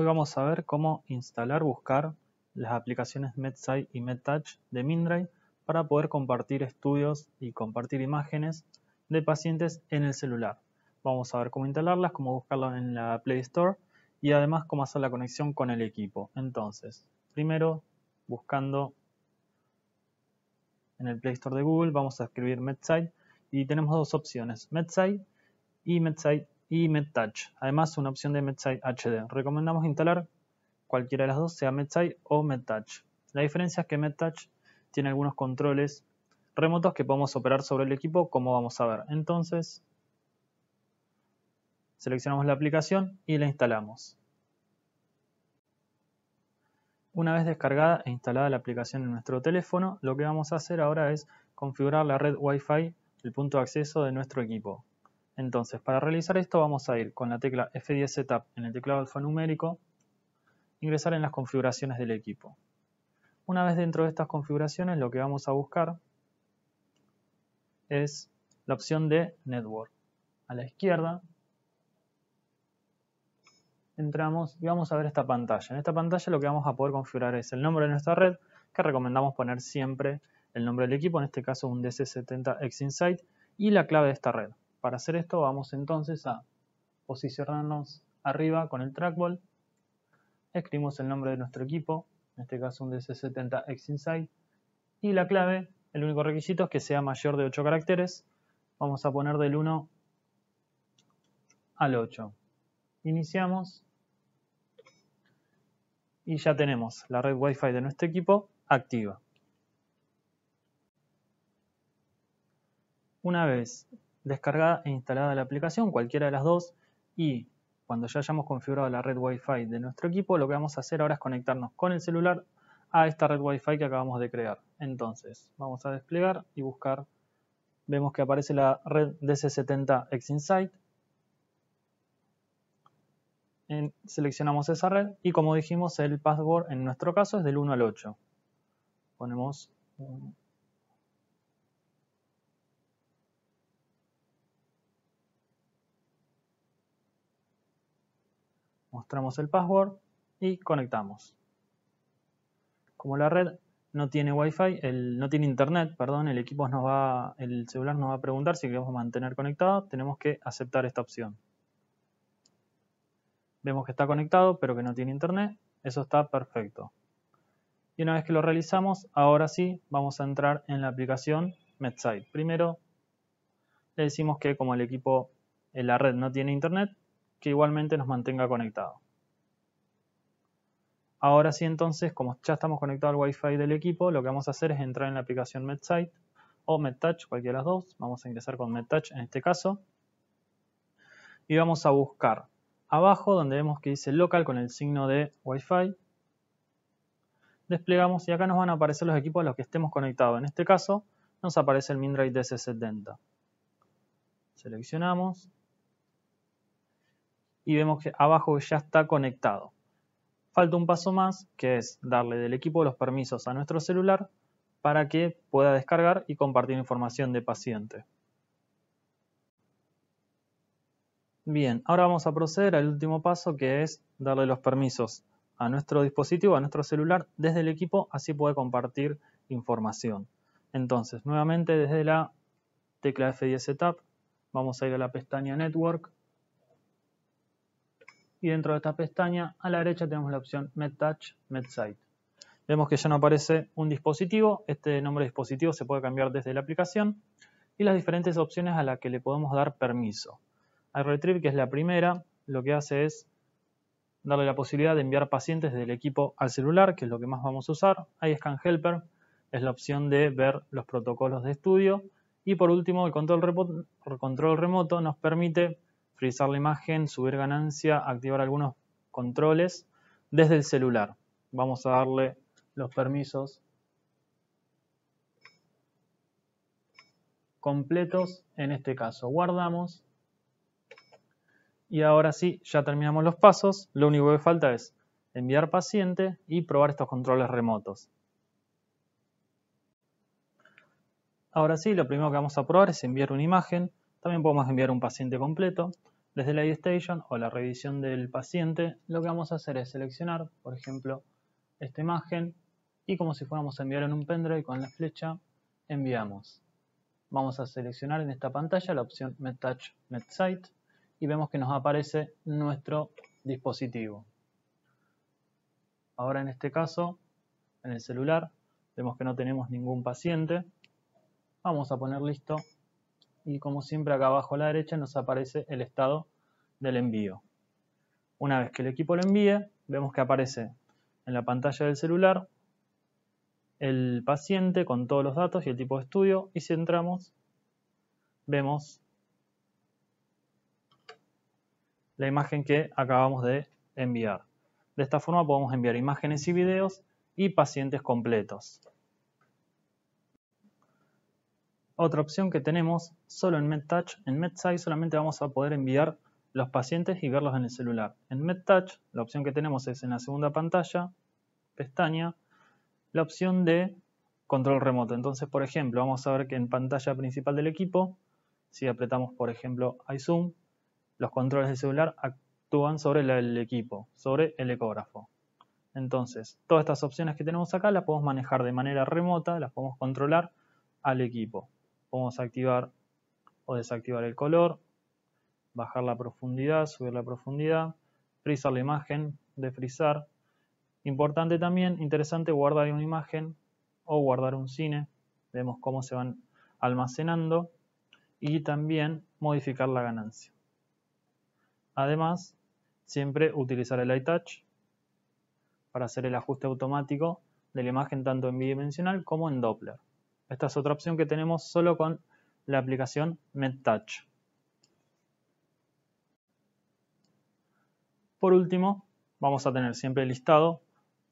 Hoy vamos a ver cómo instalar, buscar las aplicaciones MedSight y MedTouch de Mindray para poder compartir estudios y compartir imágenes de pacientes en el celular. Vamos a ver cómo instalarlas, cómo buscarlas en la Play Store y además cómo hacer la conexión con el equipo. Entonces, primero buscando en el Play Store de Google vamos a escribir MedSight y tenemos dos opciones, MedSight y MedSight y MedTouch. Además, una opción de MedSite HD. Recomendamos instalar cualquiera de las dos, sea MedSite o MedTouch. La diferencia es que MedTouch tiene algunos controles remotos que podemos operar sobre el equipo, como vamos a ver. Entonces, seleccionamos la aplicación y la instalamos. Una vez descargada e instalada la aplicación en nuestro teléfono, lo que vamos a hacer ahora es configurar la red Wi-Fi, el punto de acceso de nuestro equipo. Entonces, para realizar esto vamos a ir con la tecla F10 Setup en el teclado alfanumérico, ingresar en las configuraciones del equipo. Una vez dentro de estas configuraciones, lo que vamos a buscar es la opción de Network. A la izquierda entramos y vamos a ver esta pantalla. En esta pantalla lo que vamos a poder configurar es el nombre de nuestra red, que recomendamos poner siempre el nombre del equipo, en este caso un DC70 X Insight, y la clave de esta red. Para hacer esto vamos entonces a posicionarnos arriba con el trackball, escribimos el nombre de nuestro equipo, en este caso un DC70 X y la clave, el único requisito es que sea mayor de 8 caracteres, vamos a poner del 1 al 8. Iniciamos y ya tenemos la red Wi-Fi de nuestro equipo activa. Una vez descargada e instalada la aplicación, cualquiera de las dos, y cuando ya hayamos configurado la red Wi-Fi de nuestro equipo, lo que vamos a hacer ahora es conectarnos con el celular a esta red Wi-Fi que acabamos de crear. Entonces, vamos a desplegar y buscar. Vemos que aparece la red DC70 Xinsight. Insight seleccionamos esa red y como dijimos el password en nuestro caso es del 1 al 8. Ponemos mostramos el password y conectamos. Como la red no tiene wifi, el, no tiene internet, perdón, el equipo nos va, el celular nos va a preguntar si queremos mantener conectado, tenemos que aceptar esta opción. Vemos que está conectado pero que no tiene internet, eso está perfecto. Y una vez que lo realizamos, ahora sí vamos a entrar en la aplicación MedSite. Primero le decimos que como el equipo, eh, la red no tiene internet, que igualmente nos mantenga conectado. Ahora sí, entonces, como ya estamos conectados al Wi-Fi del equipo, lo que vamos a hacer es entrar en la aplicación MedSite o MedTouch, cualquiera de las dos. Vamos a ingresar con MedTouch en este caso. Y vamos a buscar abajo donde vemos que dice local con el signo de Wi-Fi. Desplegamos y acá nos van a aparecer los equipos a los que estemos conectados. En este caso nos aparece el Mindrive DC70. Seleccionamos, y vemos que abajo ya está conectado. Falta un paso más, que es darle del equipo los permisos a nuestro celular para que pueda descargar y compartir información de paciente. Bien, ahora vamos a proceder al último paso que es darle los permisos a nuestro dispositivo, a nuestro celular, desde el equipo, así puede compartir información. Entonces, nuevamente desde la tecla F10 Setup, vamos a ir a la pestaña Network, y dentro de esta pestaña a la derecha tenemos la opción MedTouch, MedSite. Vemos que ya no aparece un dispositivo, este nombre de dispositivo se puede cambiar desde la aplicación y las diferentes opciones a las que le podemos dar permiso. hay Retrieve, que es la primera, lo que hace es darle la posibilidad de enviar pacientes del equipo al celular, que es lo que más vamos a usar. hay es la opción de ver los protocolos de estudio. Y por último, el control remoto nos permite Utilizar la imagen, subir ganancia, activar algunos controles desde el celular. Vamos a darle los permisos completos en este caso. Guardamos. Y ahora sí, ya terminamos los pasos. Lo único que falta es enviar paciente y probar estos controles remotos. Ahora sí, lo primero que vamos a probar es enviar una imagen. También podemos enviar un paciente completo. Desde la iStation o la revisión del paciente, lo que vamos a hacer es seleccionar, por ejemplo, esta imagen y como si fuéramos a enviar en un pendrive con la flecha, enviamos. Vamos a seleccionar en esta pantalla la opción MedTouch MedSite y vemos que nos aparece nuestro dispositivo. Ahora en este caso, en el celular, vemos que no tenemos ningún paciente. Vamos a poner listo y como siempre acá abajo a la derecha nos aparece el estado del envío. Una vez que el equipo lo envíe, vemos que aparece en la pantalla del celular el paciente con todos los datos y el tipo de estudio y si entramos vemos la imagen que acabamos de enviar. De esta forma podemos enviar imágenes y videos y pacientes completos. Otra opción que tenemos solo en MedTouch, en MedSize solamente vamos a poder enviar los pacientes y verlos en el celular. En MedTouch la opción que tenemos es en la segunda pantalla, pestaña, la opción de control remoto. Entonces, por ejemplo, vamos a ver que en pantalla principal del equipo, si apretamos, por ejemplo, iZoom, los controles del celular actúan sobre el equipo, sobre el ecógrafo. Entonces, todas estas opciones que tenemos acá las podemos manejar de manera remota, las podemos controlar al equipo podemos activar o desactivar el color, bajar la profundidad, subir la profundidad, frizar la imagen, desfrizar. Importante también, interesante, guardar una imagen o guardar un cine. Vemos cómo se van almacenando y también modificar la ganancia. Además, siempre utilizar el Touch para hacer el ajuste automático de la imagen tanto en bidimensional como en Doppler. Esta es otra opción que tenemos solo con la aplicación MedTouch. Por último, vamos a tener siempre listado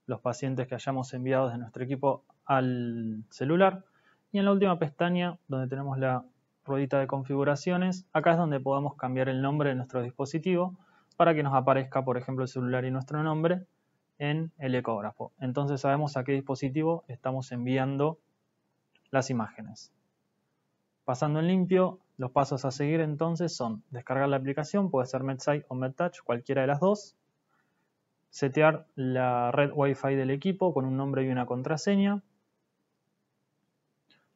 los pacientes que hayamos enviado de nuestro equipo al celular. Y en la última pestaña, donde tenemos la ruedita de configuraciones, acá es donde podemos cambiar el nombre de nuestro dispositivo para que nos aparezca, por ejemplo, el celular y nuestro nombre en el ecógrafo. Entonces sabemos a qué dispositivo estamos enviando las imágenes. Pasando en limpio, los pasos a seguir entonces son descargar la aplicación, puede ser MedSite o MedTouch, cualquiera de las dos. Setear la red Wi-Fi del equipo con un nombre y una contraseña.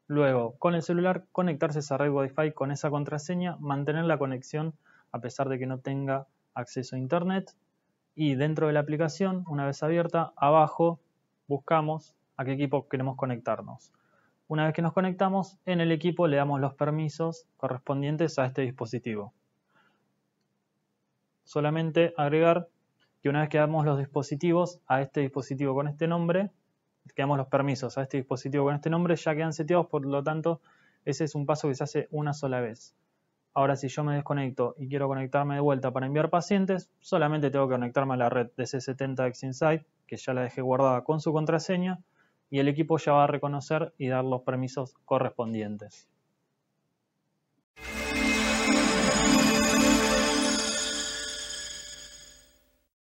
Luego, con el celular, conectarse a esa red Wi-Fi con esa contraseña, mantener la conexión a pesar de que no tenga acceso a Internet. Y dentro de la aplicación, una vez abierta, abajo buscamos a qué equipo queremos conectarnos. Una vez que nos conectamos, en el equipo le damos los permisos correspondientes a este dispositivo. Solamente agregar que una vez que damos los dispositivos a este dispositivo con este nombre, que damos los permisos a este dispositivo con este nombre, ya quedan seteados, por lo tanto, ese es un paso que se hace una sola vez. Ahora, si yo me desconecto y quiero conectarme de vuelta para enviar pacientes, solamente tengo que conectarme a la red de C70 Xinsight, que ya la dejé guardada con su contraseña, y el equipo ya va a reconocer y dar los permisos correspondientes.